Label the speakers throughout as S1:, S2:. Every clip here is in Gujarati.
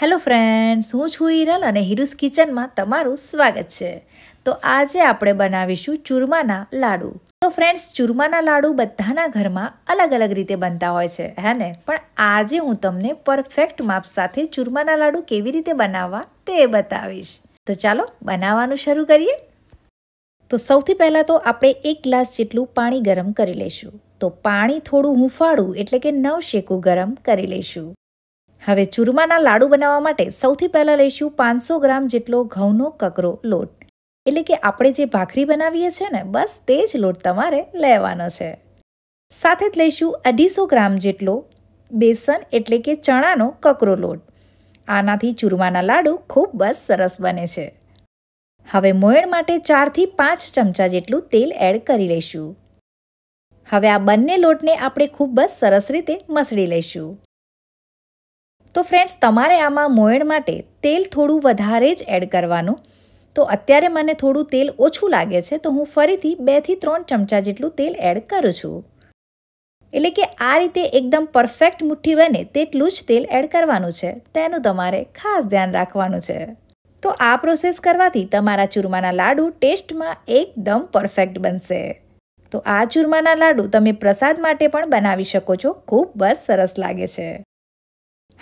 S1: હેલો ફ્રેન્ડ્સ હું છું ઈરલ અને હિરુસ કિચનમાં તમારું સ્વાગત છે તો આજે આપણે બનાવીશું ચૂરમાના લાડુ તો ફ્રેન્ડ્સ ચૂરમાના લાડુ બધાના ઘરમાં અલગ અલગ રીતે બનતા હોય છે હે ને પણ આજે હું તમને પરફેક્ટ માપ સાથે ચૂરમાના લાડુ કેવી રીતે બનાવવા તે બતાવીશ તો ચાલો બનાવવાનું શરૂ કરીએ તો સૌથી પહેલાં તો આપણે એક ગ્લાસ જેટલું પાણી ગરમ કરી લઈશું તો પાણી થોડું હુંફાળું એટલે કે નવ શેકું ગરમ કરી લઈશું હવે ચૂરમાના લાડુ બનાવવા માટે સૌથી પહેલાં લઈશું પાંચસો ગ્રામ જેટલો ઘઉંનો કકરો લોટ એટલે કે આપણે જે ભાખરી બનાવીએ છીએ ને બસ તે જ લોટ તમારે લેવાનો છે સાથે જ લઈશું અઢીસો ગ્રામ જેટલો બેસન એટલે કે ચણાનો કકરો લોટ આનાથી ચૂરમાના લાડુ ખૂબ બસ સરસ બને છે હવે મોયણ માટે ચારથી પાંચ ચમચા જેટલું તેલ એડ કરી લઈશું હવે આ બંને લોટને આપણે ખૂબ જ સરસ રીતે મસળી લઈશું તો ફ્રેન્ડ્સ તમારે આમાં મોયણ માટે તેલ થોડું વધારે જ એડ કરવાનું તો અત્યારે મને થોડું તેલ ઓછું લાગે છે તો હું ફરીથી બેથી ત્રણ ચમચા જેટલું તેલ એડ કરું છું એટલે કે આ રીતે એકદમ પરફેક્ટ મુઠ્ઠી બને તેટલું જ તેલ એડ કરવાનું છે તેનું તમારે ખાસ ધ્યાન રાખવાનું છે તો આ પ્રોસેસ કરવાથી તમારા ચૂરમાના લાડુ ટેસ્ટમાં એકદમ પરફેક્ટ બનશે તો આ ચૂરમાના લાડુ તમે પ્રસાદ માટે પણ બનાવી શકો છો ખૂબ જ સરસ લાગે છે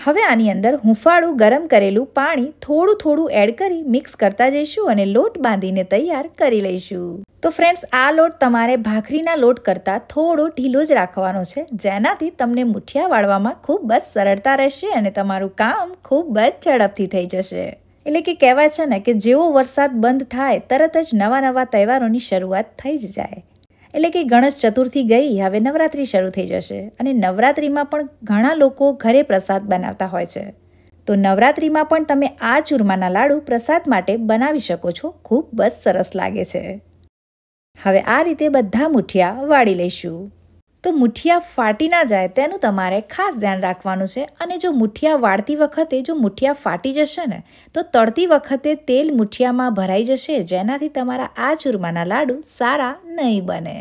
S1: હવે આની અંદર હુંફાળું ગરમ કરેલું પાણી થોડું થોડું એડ કરી મિક્સ કરતા જઈશું અને લોટ બાંધીને તૈયાર કરી લઈશું તો ફ્રેન્ડ્સ આ લોટ તમારે ભાખરીના લોટ કરતાં થોડો ઢીલો જ રાખવાનો છે જેનાથી તમને મુઠિયા વાળવામાં ખૂબ જ સરળતા રહેશે અને તમારું કામ ખૂબ જ ઝડપથી થઈ જશે એટલે કે કહેવાય છે ને કે જેવો વરસાદ બંધ થાય તરત જ નવા નવા તહેવારોની શરૂઆત થઈ જ જાય એટલે કે ગણેશ ચતુર્થી ગઈ હવે નવરાત્રિ શરૂ થઈ જશે અને નવરાત્રિમાં પણ ઘણા લોકો ઘરે પ્રસાદ બનાવતા હોય છે તો નવરાત્રિમાં પણ તમે આ ચૂરમાના લાડુ પ્રસાદ માટે બનાવી શકો છો ખૂબ જ સરસ લાગે છે હવે આ રીતે બધા મુઠિયા વાળી લઈશું તો મુઠિયા ફાટી ના જાય તેનું તમારે ખાસ ધ્યાન રાખવાનું છે અને જો મુઠિયા વાળતી વખતે જો મુઠિયા ફાટી જશે ને તો તળતી વખતે તેલ મુઠિયામાં ભરાઈ જશે જેનાથી તમારા આ ચૂરમાના લાડુ સારા નહીં બને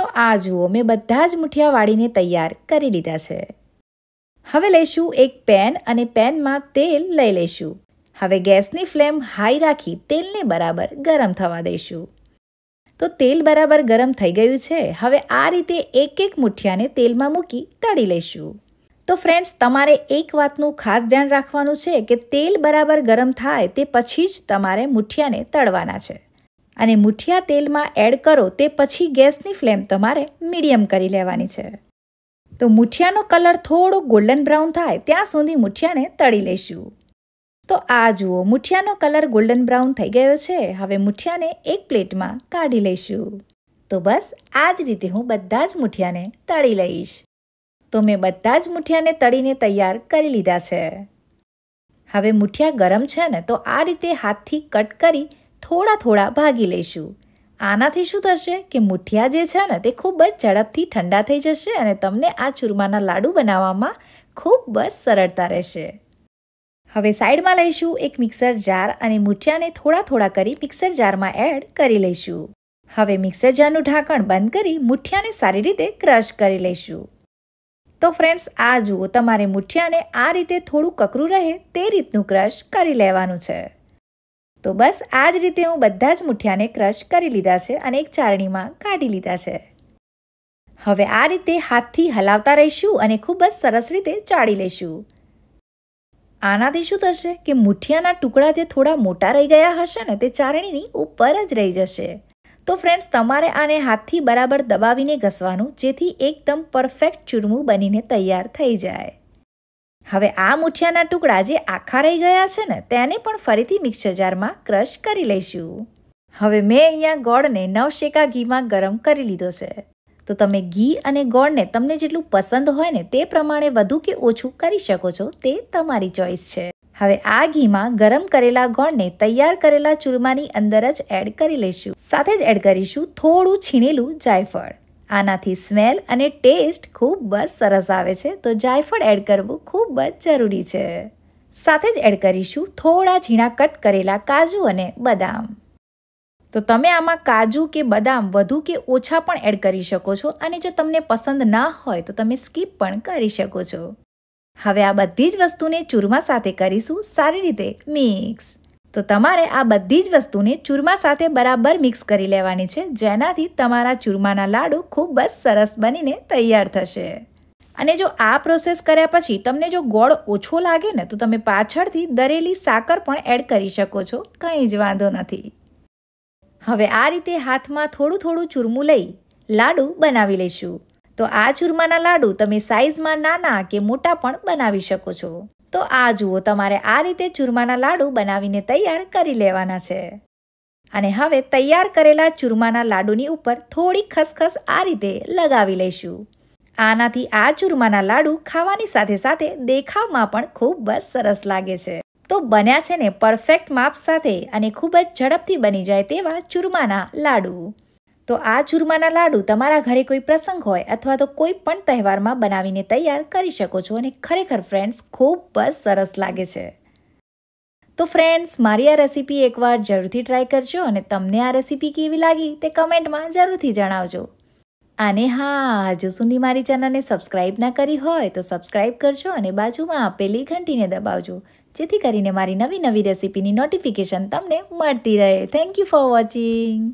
S1: તો આ જુઓ મેં બધા જ મુઠિયા વાળીને તૈયાર કરી લીધા છે હવે લઈશું એક પેન અને પેનમાં તેલ લઈ લઈશું હવે ગેસની ફ્લેમ હાઈ રાખી તેલને બરાબર ગરમ થવા દઈશું તો તેલ બરાબર ગરમ થઈ ગયું છે હવે આ રીતે એક એક મુઠિયાને તેલમાં મૂકી તળી લઈશું તો ફ્રેન્ડ્સ તમારે એક વાતનું ખાસ ધ્યાન રાખવાનું છે કે તેલ બરાબર ગરમ થાય તે પછી જ તમારે મુઠિયાને તળવાના છે અને મુઠિયા તેલમાં એડ કરો તે પછી ગેસની ફ્લેમ તમારે મીડિયમ કરી લેવાની છે તો મુઠિયાનો કલર થોડો ગોલ્ડન બ્રાઉન થાય ત્યાં સુધી મુઠિયાને તળી લઈશું તો આ જુઓ મુઠિયાનો કલર ગોલ્ડન બ્રાઉન થઈ ગયો છે હવે મુઠિયાને એક પ્લેટમાં કાઢી લઈશું તો બસ આ જ રીતે હું બધા જ મુઠિયાને તળી લઈશ તો મેં બધા જ મુઠિયાને તળીને તૈયાર કરી લીધા છે હવે મુઠિયા ગરમ છે ને તો આ રીતે હાથથી કટ કરી થોડા થોડા ભાગી લઈશું આનાથી શું થશે કે મુઠિયા જે છે ને તે ખૂબ જ ઝડપથી ઠંડા થઈ જશે અને તમને આ ચૂરમાના લાડુ બનાવવામાં ખૂબ જ સરળતા રહેશે હવે સાઈડમાં લઈશું એક મિક્સર જાર અને મૂઠિયાને થોડા થોડા કરી મિક્સર જારમાં એડ કરી લઈશું હવે મિક્સર જારનું ઢાંકણ બંધ કરી મૂઠિયાને સારી રીતે ક્રશ કરી લઈશું તો ફ્રેન્ડ્સ આ જુઓ તમારે મૂઠિયાને આ રીતે થોડું કકરું રહે તે રીતનું ક્રશ કરી લેવાનું છે તો બસ આ જ રીતે હું બધા જ મૂઠિયાને ક્રશ કરી લીધા છે અને એક ચારણીમાં કાઢી લીધા છે હવે આ રીતે હાથથી હલાવતા રહીશું અને ખૂબ જ સરસ રીતે ચાળી લઈશું આનાથી શું થશે કે મુઠિયાના ટુકડા જે થોડા મોટા રહી ગયા હશે ને તે ચારણીની ઉપર જ રહી જશે તો ફ્રેન્ડ્સ તમારે આને હાથથી બરાબર દબાવીને ઘસવાનું જેથી એકદમ પરફેક્ટ ચૂરમું બનીને તૈયાર થઈ જાય હવે આ મુઠિયાના ટુકડા જે આખા રહી ગયા છે ને તેને પણ ફરીથી મિક્સર જારમાં ક્રશ કરી લઈશું હવે મેં અહીંયા ગોળને નવશેકા ઘીમાં ગરમ કરી લીધો છે તો તમે ઘી અને ગોળને તમને જેટલું પસંદ હોય ને તે પ્રમાણે વધુ કે ઓછું કરી શકો છો તે તમારી ચોઈસ છે હવે આ ઘીમાં ગરમ કરેલા ગોળને તૈયાર કરેલા ચૂરમાની અંદર જ એડ કરી લઈશું સાથે જ એડ કરીશું થોડું છીણેલું જાયફળ આનાથી સ્મેલ અને ટેસ્ટ ખૂબ જ સરસ આવે છે તો જાયફળ એડ કરવું ખૂબ જ જરૂરી છે સાથે જ એડ કરીશું થોડા ઝીણા કટ કરેલા કાજુ અને બદામ તો તમે આમાં કાજુ કે બદામ વધુ કે ઓછા પણ એડ કરી શકો છો અને જો તમને પસંદ ના હોય તો તમે સ્કીપ પણ કરી શકો છો હવે આ બધી જ વસ્તુને ચૂરમા સાથે કરીશું સારી રીતે મિક્સ તો તમારે આ બધી જ વસ્તુને ચૂરમા સાથે બરાબર મિક્સ કરી લેવાની છે જેનાથી તમારા ચૂરમાના લાડુ ખૂબ જ સરસ બનીને તૈયાર થશે અને જો આ પ્રોસેસ કર્યા પછી તમને જો ગોળ ઓછો લાગે ને તો તમે પાછળથી દરેલી સાકર પણ એડ કરી શકો છો કંઈ જ વાંધો નથી હવે આ રીતે હાથમાં થોડું થોડું ચૂરમું લઈ લાડુ બનાવી લઈશું તો આ ચૂરમાના લાડુ તમે સાઇઝમાં નાના કે મોટા પણ બનાવી શકો છો તો આ જુઓ તમારે આ રીતે ચૂરમાના લાડુ બનાવીને તૈયાર કરી લેવાના છે અને હવે તૈયાર કરેલા ચૂરમાના લાડુની ઉપર થોડી ખસખસ આ રીતે લગાવી લઈશું આનાથી આ ચૂરમાના લાડુ ખાવાની સાથે સાથે દેખાવમાં પણ ખૂબ જ સરસ લાગે છે તો બન્યા છે ને પરફેક્ટ માપ સાથે અને ખૂબ જ ઝડપથી બની જાય તેવા ચૂરમાના લાડુ તો આ ચૂરમાના લાડુ તમારા ઘરે કોઈ પ્રસંગ હોય અથવા તો કોઈ પણ તહેવારમાં બનાવીને તૈયાર કરી શકો છો અને ખરેખર ફ્રેન્ડ્સ ખૂબ જ સરસ લાગે છે તો ફ્રેન્ડ્સ મારી આ રેસીપી એકવાર જરૂરથી ટ્રાય કરજો અને તમને આ રેસીપી કેવી લાગી તે કમેન્ટમાં જરૂરથી જણાવજો અને હા હજુ સુધી મારી ચેનલને સબસ્ક્રાઈબ ના કરી હોય તો સબસ્ક્રાઈબ કરજો અને બાજુમાં આપેલી ઘંટીને દબાવજો જેથી કરીને મારી નવી નવી રેસીપીની નોટિફિકેશન તમને મળતી રહે થેન્ક યુ ફોર વોચિંગ